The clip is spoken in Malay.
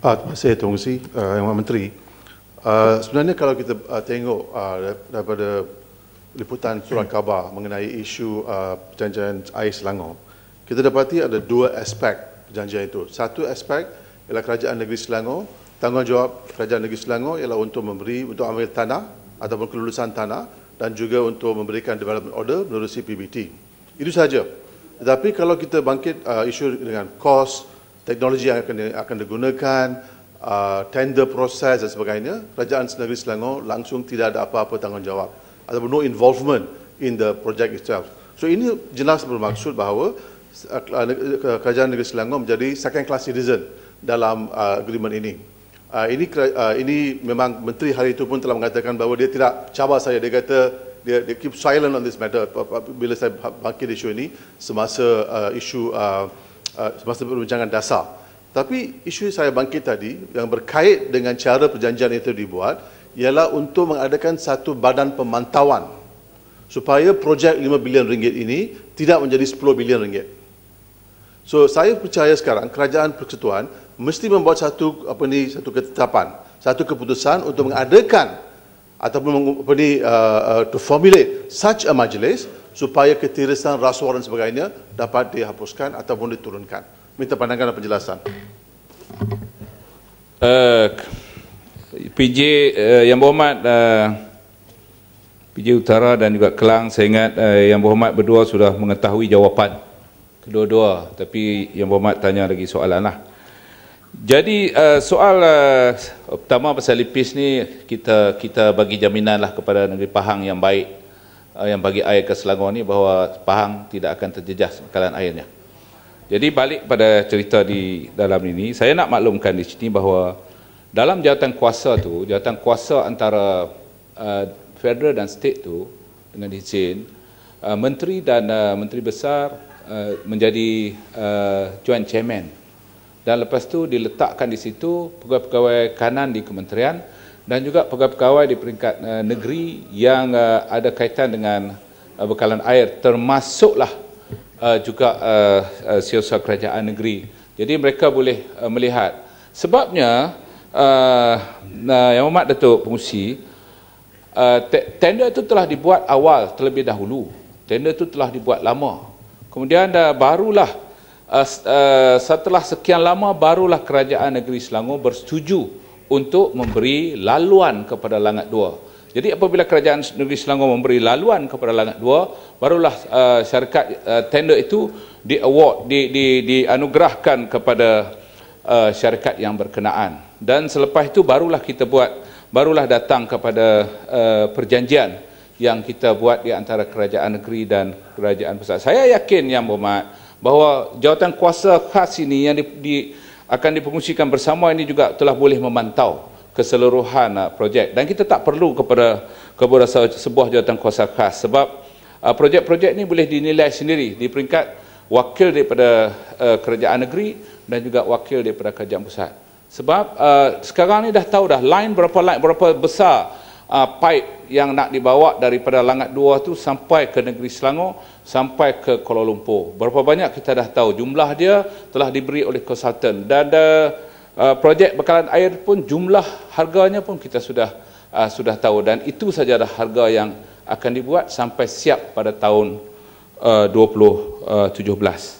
Ah, terima kasih Tuan Kusi, uh, ah, Yang Mak Menteri. Uh, sebenarnya kalau kita uh, tengok uh, daripada liputan surat hmm. khabar mengenai isu uh, perjanjian air Selangor, kita dapati ada dua aspek perjanjian itu. Satu aspek ialah kerajaan negeri Selangor, tanggungjawab kerajaan negeri Selangor ialah untuk memberi, untuk ambil tanah ataupun kelulusan tanah dan juga untuk memberikan development order menerusi PBT. Itu sahaja. Tetapi kalau kita bangkit uh, isu dengan kos, teknologi yang akan akan digunakan uh, tender proses dan sebagainya kerajaan negeri Selangor langsung tidak ada apa-apa tanggungjawab atau no involvement in the project itself so ini jelas bermaksud bahawa uh, uh, kerajaan negeri Selangor menjadi second class citizen dalam uh, agreement ini uh, ini uh, ini memang menteri hari itu pun telah mengatakan bahawa dia tidak cabar saya dia kata dia dia keep silent on this matter bila saya bangkit isu ini semasa uh, isu uh, Ah, semasa perbincangan dasar. Tapi isu yang saya bangkit tadi yang berkait dengan cara perjanjian itu dibuat ialah untuk mengadakan satu badan pemantauan supaya projek 5 bilion ringgit ini tidak menjadi 10 bilion ringgit. So saya percaya sekarang kerajaan persekutuan mesti membuat satu apa ni satu ketetapan, satu keputusan untuk mengadakan ataupun apa ni uh, uh, to formulate such a majlis supaya ketirisan rasuah dan sebagainya dapat dihapuskan ataupun diturunkan. Minta pandangan dan penjelasan. Uh, eh, PJ uh, eh, Yang Berhormat uh, eh, PJ Utara dan juga Kelang saya ingat uh, Yang Berhormat berdua sudah mengetahui jawapan kedua-dua tapi Yang Berhormat tanya lagi soalan lah. Jadi uh, soal uh, pertama pasal lipis ni kita kita bagi jaminan lah kepada negeri Pahang yang baik Ah, yang bagi air ke Selangor ni bahawa Pahang tidak akan terjejas kalan airnya. Jadi balik pada cerita di dalam ini, saya nak maklumkan di sini bahawa dalam jawatan kuasa tu, jawatan kuasa antara uh, federal dan state tu dengan izin uh, ah, menteri dan uh, menteri besar uh, menjadi uh, joint chairman dan lepas tu diletakkan di situ pegawai-pegawai kanan di kementerian dan juga pegawai-pegawai di peringkat uh, negeri yang uh, ada kaitan dengan uh, bekalan air termasuklah uh, juga uh, uh, siasat kerajaan negeri. Jadi mereka boleh uh, melihat. Sebabnya uh, uh, Yang Mohd Datuk Pengusi uh, tender itu telah dibuat awal terlebih dahulu. Tender itu telah dibuat lama. Kemudian dah barulah uh, uh, setelah sekian lama barulah kerajaan negeri Selangor bersetuju untuk memberi laluan kepada Langat Dua. Jadi apabila kerajaan negeri Selangor memberi laluan kepada Langat Dua, barulah uh, syarikat uh, tender itu di award di di dianugerahkan kepada uh, syarikat yang berkenaan. Dan selepas itu barulah kita buat barulah datang kepada uh, perjanjian yang kita buat di antara kerajaan negeri dan kerajaan Besar. Saya yakin yang berhormat bahawa jawatan kuasa khas ini yang di, di, akan dipengusikan bersama ini juga telah boleh memantau keseluruhan uh, projek dan kita tak perlu kepada kepada sebuah jawatan kuasa khas sebab uh, projek-projek ini boleh dinilai sendiri di peringkat wakil daripada uh, kerajaan negeri dan juga wakil daripada kerajaan pusat sebab uh, sekarang ni dah tahu dah line berapa line berapa besar uh, pipe yang nak dibawa daripada Langat 2 tu sampai ke negeri Selangor sampai ke Kuala Lumpur. Berapa banyak kita dah tahu jumlah dia telah diberi oleh konsultan dan ada uh, eh, ah, projek bekalan air pun jumlah harganya pun kita sudah uh, sudah tahu dan itu saja dah harga yang akan dibuat sampai siap pada tahun eh, uh, 2017. Eh,